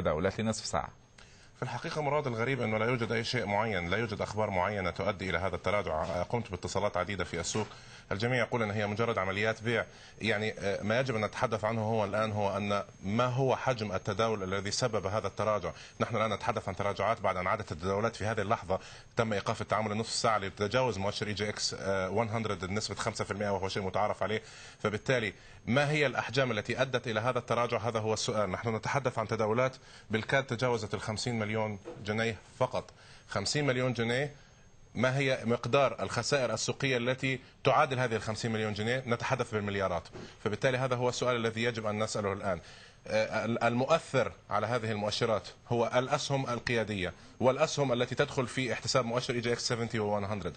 تداولات لنصف ساعة في الحقيقة مراد الغريب أنه لا يوجد أي شيء معين لا يوجد أخبار معينة تؤدي إلى هذا التراجع قمت باتصالات عديدة في السوق الجميع يقول أن هي مجرد عمليات بيع يعني آه، ما يجب أن نتحدث عنه هو الآن هو أن ما هو حجم التداول الذي سبب هذا التراجع نحن الآن نتحدث عن تراجعات بعد أن عادت التداولات في هذه اللحظة تم إيقاف التعامل نصف ساعة لتجاوز مؤشر إي جي إكس 100 آه، بنسبة 5% وهو شيء متعارف عليه فبالتالي ما هي الأحجام التي أدت إلى هذا التراجع هذا هو السؤال نحن نتحدث عن تداولات بالكاد تجاوزت ال 50 مليون جنيه فقط 50 مليون جنيه ما هي مقدار الخسائر السوقية التي تعادل هذه ال 50 مليون جنيه نتحدث بالمليارات فبالتالي هذا هو السؤال الذي يجب أن نسأله الآن آه، المؤثر على هذه المؤشرات هو الأسهم القيادية والأسهم التي تدخل في احتساب مؤشر إي جي إكس 70 و 100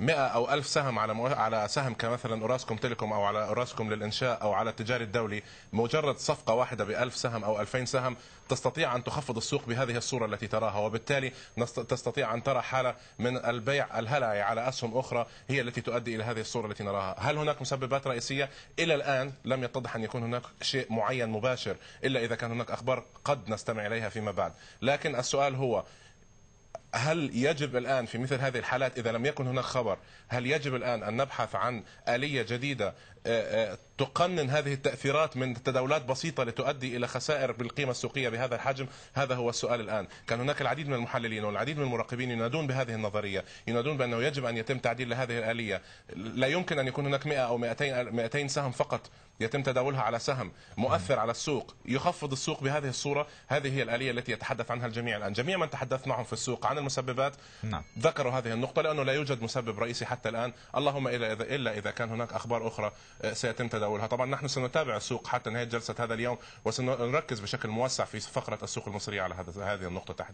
100 او 1000 سهم على مو... على سهم كمثلا اوراسكوم تيليكوم او على اوراسكوم للانشاء او على التجاري الدولي مجرد صفقه واحده ب 1000 سهم او 2000 سهم تستطيع ان تخفض السوق بهذه الصوره التي تراها وبالتالي تستطيع ان ترى حاله من البيع الهلعي على اسهم اخرى هي التي تؤدي الى هذه الصوره التي نراها، هل هناك مسببات رئيسيه؟ الى الان لم يتضح ان يكون هناك شيء معين مباشر الا اذا كان هناك اخبار قد نستمع اليها فيما بعد، لكن السؤال هو هل يجب الآن في مثل هذه الحالات إذا لم يكن هناك خبر هل يجب الآن أن نبحث عن آلية جديدة آه، آه، تقنن هذه التأثيرات من تداولات بسيطة لتؤدي إلى خسائر بالقيمة السوقية بهذا الحجم هذا هو السؤال الآن كان هناك العديد من المحللين والعديد من المراقبين ينادون بهذه النظرية ينادون بأنه يجب أن يتم تعديل هذه الآلية لا يمكن أن يكون هناك 100 أو 200 200 سهم فقط يتم تداولها على سهم مؤثر على السوق يخفض السوق بهذه الصورة هذه هي الآلية التي يتحدث عنها الجميع الآن جميع من تحدث معهم في السوق عن المسببات نعم. ذكروا هذه النقطة لأنه لا يوجد مسبب رئيسي حتى الآن اللهم إلا إلا إذا كان هناك أخبار أخرى آه، سيتم تداولها تداولها طبعا نحن سنتابع السوق حتى نهايه جلسه هذا اليوم وسنركز بشكل موسع في فقره السوق المصريه على هذه النقطه تحديدا